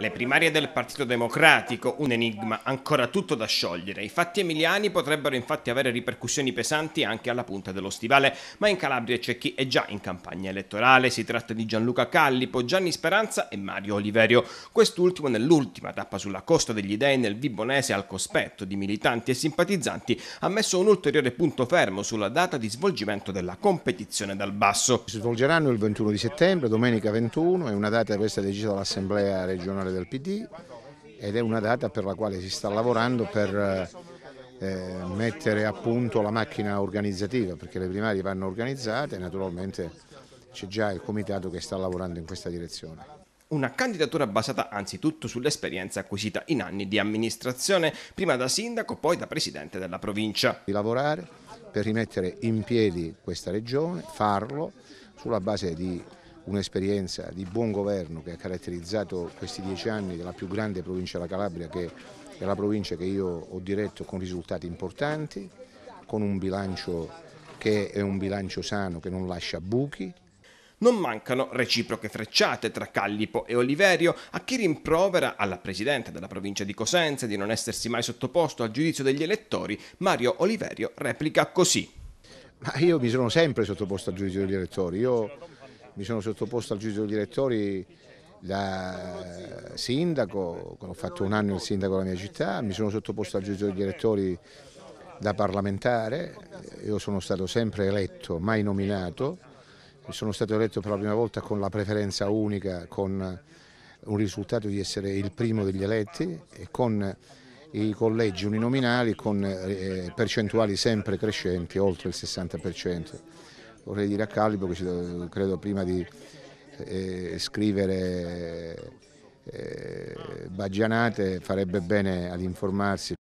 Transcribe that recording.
Le primarie del Partito Democratico, un enigma ancora tutto da sciogliere. I fatti emiliani potrebbero infatti avere ripercussioni pesanti anche alla punta dello stivale, ma in Calabria c'è chi è già in campagna elettorale. Si tratta di Gianluca Callipo, Gianni Speranza e Mario Oliverio. Quest'ultimo nell'ultima tappa sulla costa degli dei nel Vibonese al cospetto di militanti e simpatizzanti ha messo un ulteriore punto fermo sulla data di svolgimento della competizione dal basso. Si svolgeranno il 21 di settembre, domenica 21, è una data questa decisa dall'Assemblea regionale nazionale del PD ed è una data per la quale si sta lavorando per eh, eh, mettere a punto la macchina organizzativa, perché le primarie vanno organizzate e naturalmente c'è già il comitato che sta lavorando in questa direzione. Una candidatura basata anzitutto sull'esperienza acquisita in anni di amministrazione, prima da sindaco, poi da presidente della provincia. Di lavorare per rimettere in piedi questa regione, farlo sulla base di un'esperienza di buon governo che ha caratterizzato questi dieci anni della più grande provincia della Calabria che è la provincia che io ho diretto con risultati importanti, con un bilancio che è un bilancio sano che non lascia buchi, non mancano reciproche frecciate tra Callipo e Oliverio a chi rimprovera alla presidente della provincia di Cosenza di non essersi mai sottoposto al giudizio degli elettori, Mario Oliverio replica così. Ma io mi sono sempre sottoposto al giudizio degli elettori, io mi sono sottoposto al giudizio dei direttori da sindaco, ho fatto un anno il sindaco della mia città, mi sono sottoposto al giudizio dei direttori da parlamentare, io sono stato sempre eletto, mai nominato, sono stato eletto per la prima volta con la preferenza unica, con un risultato di essere il primo degli eletti e con i collegi uninominali con eh, percentuali sempre crescenti, oltre il 60% vorrei dire a Calibro che credo prima di eh, scrivere eh, baggianate farebbe bene ad informarsi